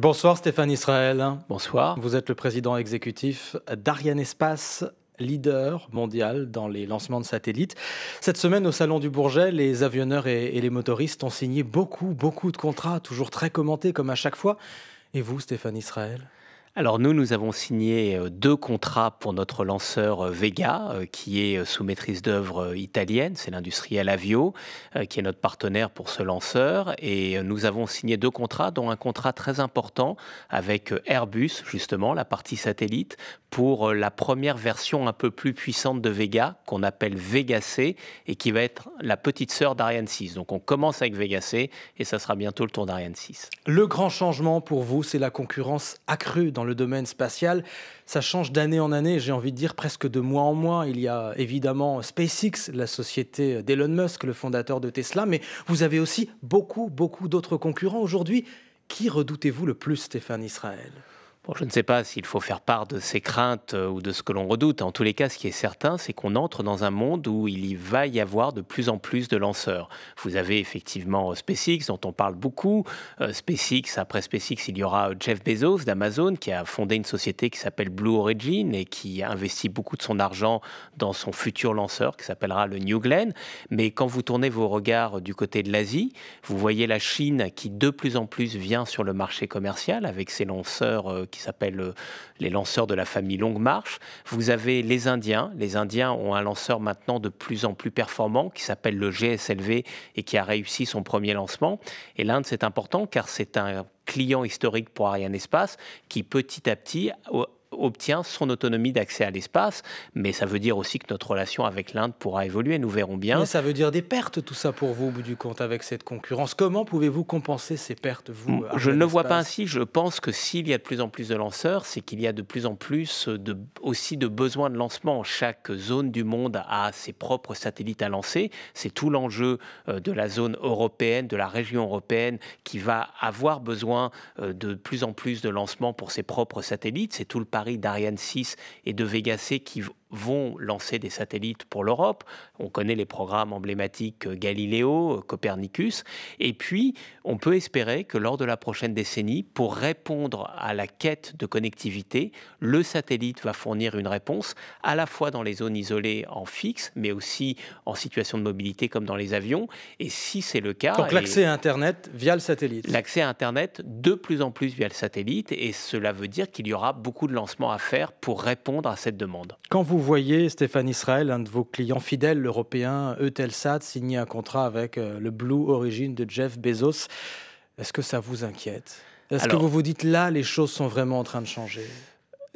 Bonsoir Stéphane Israël. Bonsoir. Vous êtes le président exécutif d'Ariane Espace leader mondial dans les lancements de satellites. Cette semaine, au Salon du Bourget, les avionneurs et, les motoristes ont signé beaucoup, beaucoup de contrats, toujours très commentés comme à chaque fois. Et vous, Stéphane Israël alors nous, nous avons signé euh, deux contrats pour notre lanceur euh, Vega, euh, qui est sous maîtrise d'œuvre italienne, c'est l'industriel Avio, qui est notre partenaire pour ce lanceur. Et nous avons signé deux contrats, dont un contrat très important avec Airbus, justement, la partie satellite, pour la première version un peu plus puissante de Vega, qu'on appelle Vega C, et qui va être la petite sœur d'Ariane 6. Donc on commence avec Vega C, et ça sera bientôt le tour d'Ariane 6. Le grand changement pour vous, c'est la concurrence accrue le domaine spatial, ça change d'année en année, j'ai envie de dire presque de mois en mois. Il y a évidemment SpaceX, la société d'Elon Musk, le fondateur de Tesla, mais vous avez aussi beaucoup, beaucoup d'autres concurrents aujourd'hui. Qui redoutez-vous le plus, Stéphane Israël je ne sais pas s'il faut faire part de ces craintes euh, ou de ce que l'on redoute. En tous les cas, ce qui est certain, c'est qu'on entre dans un monde où il y va y avoir de plus en plus de lanceurs. Vous avez effectivement euh, SpaceX, dont on parle beaucoup. Euh, SpaceX, après SpaceX, il y aura Jeff Bezos d'Amazon, qui a fondé une société qui s'appelle Blue Origin et qui investit beaucoup de son argent dans son futur lanceur, qui s'appellera le New Glenn. Mais quand vous tournez vos regards du côté de l'Asie, vous voyez la Chine qui de plus en plus vient sur le marché commercial avec ses lanceurs qui qui s'appelle euh, les lanceurs de la famille Longue Marche. Vous avez les Indiens. Les Indiens ont un lanceur maintenant de plus en plus performant qui s'appelle le GSLV et qui a réussi son premier lancement. Et l'Inde, c'est important car c'est un client historique pour Ariane Espace qui petit à petit obtient son autonomie d'accès à l'espace, mais ça veut dire aussi que notre relation avec l'Inde pourra évoluer, nous verrons bien. Mais ça veut dire des pertes, tout ça pour vous, au bout du compte, avec cette concurrence. Comment pouvez-vous compenser ces pertes, vous Je ne le vois pas ainsi. Je pense que s'il y a de plus en plus de lanceurs, c'est qu'il y a de plus en plus aussi de besoins de lancement. Chaque zone du monde a ses propres satellites à lancer. C'est tout l'enjeu euh, de la zone européenne, de la région européenne, qui va avoir besoin euh, de plus en plus de lancements pour ses propres satellites. C'est tout le pari d'Ariane 6 et de Vegasé C qui vont lancer des satellites pour l'Europe. On connaît les programmes emblématiques euh, Galileo, euh, Copernicus. Et puis, on peut espérer que lors de la prochaine décennie, pour répondre à la quête de connectivité, le satellite va fournir une réponse à la fois dans les zones isolées en fixe, mais aussi en situation de mobilité comme dans les avions. Et si c'est le cas... Donc l'accès à Internet via le satellite. L'accès à Internet de plus en plus via le satellite. Et cela veut dire qu'il y aura beaucoup de lancements à faire pour répondre à cette demande. Quand vous vous voyez, Stéphane Israël, un de vos clients fidèles européens, Eutelsat, signer un contrat avec euh, le Blue Origin de Jeff Bezos Est-ce que ça vous inquiète Est-ce que vous vous dites là, les choses sont vraiment en train de changer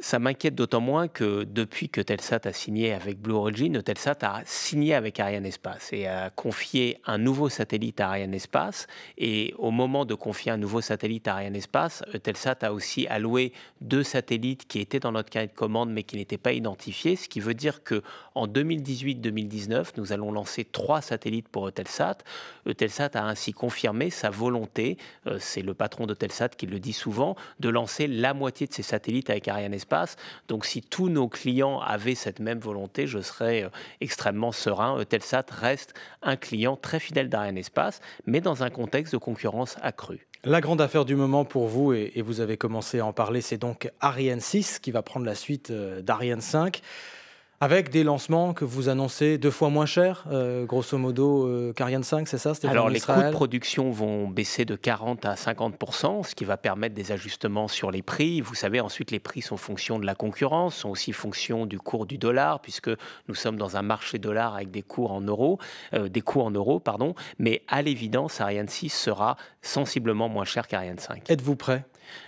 ça m'inquiète d'autant moins que depuis que Telsat a signé avec Blue Origin, Telsat a signé avec Ariane Espace et a confié un nouveau satellite à Ariane Espace. Et au moment de confier un nouveau satellite à Ariane Espace, euh, Telsat a aussi alloué deux satellites qui étaient dans notre carnet de commande mais qui n'étaient pas identifiés, ce qui veut dire que en 2018-2019, nous allons lancer trois satellites pour Telsat. Euh, Telsat a ainsi confirmé sa volonté, euh, c'est le patron de Telsat qui le dit souvent, de lancer la moitié de ses satellites avec Ariane Espace donc si tous nos clients avaient cette même volonté, je serais euh, extrêmement serein. Eutelsat reste un client très fidèle d'Ariane Espace, mais dans un contexte de concurrence accrue. La grande affaire du moment pour vous, et vous avez commencé à en parler, c'est donc Ariane 6 qui va prendre la suite euh, d'Ariane 5. Avec des lancements que vous annoncez deux fois moins chers, euh, grosso modo euh, qu'Ariane 5, c'est ça Alors les coûts de production vont baisser de 40 à 50 ce qui va permettre des ajustements sur les prix. Vous savez, ensuite les prix sont fonction de la concurrence, sont aussi fonction du cours du dollar, puisque nous sommes dans un marché dollar avec des cours en euros, euh, des coûts en euros, pardon. Mais à l'évidence, Ariane 6 sera sensiblement moins cher qu'Ariane 5. Êtes-vous prêt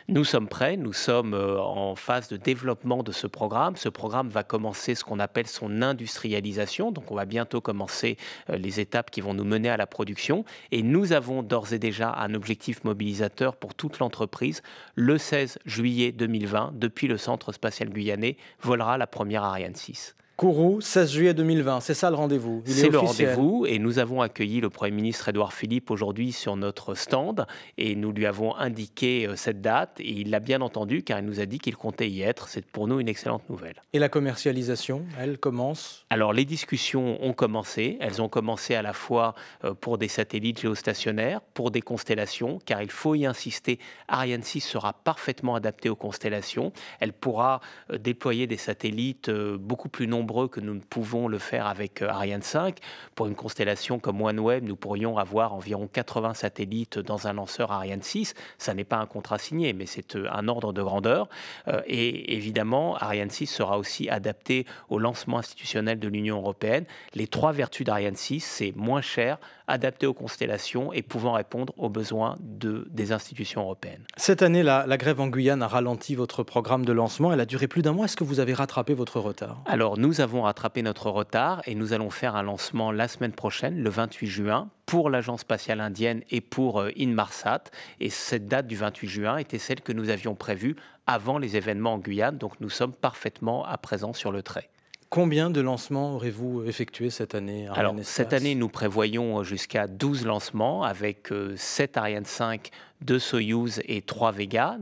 Nous sommes prêts. Nous sommes en phase de développement de ce programme. Ce programme va commencer ce qu'on a appelle son industrialisation. Donc on va bientôt commencer euh, les étapes qui vont nous mener à la production. Et nous avons d'ores et déjà un objectif mobilisateur pour toute l'entreprise. Le 16 juillet 2020, depuis le Centre spatial guyanais, volera la première Ariane 6. Kourou, 16 juillet 2020. C'est ça le rendez-vous. C'est le rendez-vous et nous avons accueilli le Premier ministre Édouard Philippe aujourd'hui sur notre stand et nous lui avons indiqué euh, cette date et il l'a bien entendu car il nous a dit qu'il comptait y être. C'est pour nous une excellente nouvelle. Et la commercialisation, elle commence Alors les discussions ont commencé. Elles ont commencé à la fois euh, pour des satellites géostationnaires, pour des constellations car il faut y insister. Ariane 6 sera parfaitement adaptée aux constellations. Elle pourra euh, déployer des satellites beaucoup plus nombreux que nous ne pouvons le faire avec euh, Ariane 5. Pour une constellation comme OneWeb, nous pourrions avoir environ 80 satellites dans un lanceur Ariane 6. Ça n'est pas un contrat signé, mais c'est euh, un ordre de grandeur. Euh, et évidemment, Ariane 6 sera aussi adapté au lancement institutionnel de l'Union européenne. Les trois vertus d'Ariane 6, c'est moins cher, adapté aux constellations et pouvant répondre aux besoins des institutions européennes. Cette année, la, la, grève en Guyane a ralenti votre programme de lancement. Elle a duré plus d'un mois. Est-ce que vous avez rattrapé votre retard Alors, nous avons rattrapé notre retard et nous allons faire un lancement la semaine prochaine, le 28 juin, pour l'Agence spatiale indienne et pour euh, Inmarsat. Et cette date du 28 juin était celle que nous avions prévue avant les événements en Guyane. Donc, nous sommes parfaitement à présent sur le trait. Combien de lancements aurez-vous effectué cette année Ariane Alors, cette année, nous prévoyons euh, jusqu'à 12 lancements avec 7 euh, Ariane 5 deux Soyuz et trois Vega.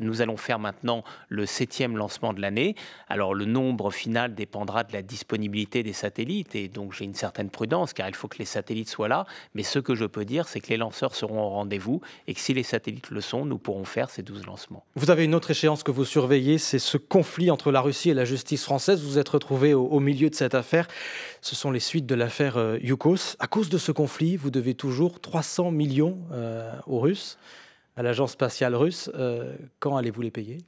Nous allons faire maintenant le septième lancement de l'année. Alors le nombre final dépendra de la disponibilité des satellites et donc j'ai une certaine prudence car il faut que les satellites soient là. Mais ce que je peux dire, c'est que les lanceurs seront au rendez-vous et que si les satellites le sont, nous pourrons faire ces 12 lancements. Vous avez une autre échéance que vous surveillez, c'est ce conflit entre la Russie et la justice française. Vous vous êtes retrouvé au, milieu de cette affaire. Ce sont les suites de l'affaire euh, Yukos. À cause de ce conflit, vous devez toujours 300 millions euh, aux Russes à l'agence spatiale russe. Euh, quand allez-vous les payer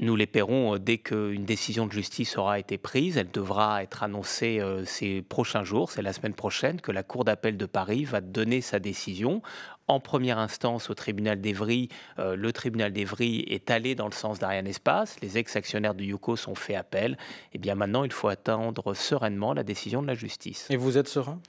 nous les paierons euh, dès qu'une décision de justice aura été prise. Elle devra être annoncée euh, ces prochains jours. C'est la semaine prochaine que la Cour d'appel de Paris va donner sa décision en première instance au tribunal d'Evry, le tribunal d'Evry est allé dans le sens d'Ariane Espace, les ex-actionnaires de Yuko sont fait appel, et eh bien maintenant il faut attendre sereinement la décision de la justice. Et vous êtes serein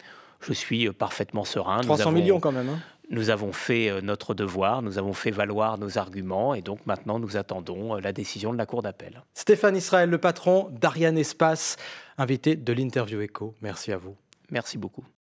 je suis parfaitement serein. 300 millions quand même. Hein nous avons fait euh, notre devoir, nous avons fait valoir nos arguments et donc maintenant nous attendons euh, la décision de la Cour d'appel. Stéphane Israël, le patron d'Ariane Espace, invité de l'interview Echo. Merci à vous. Merci beaucoup.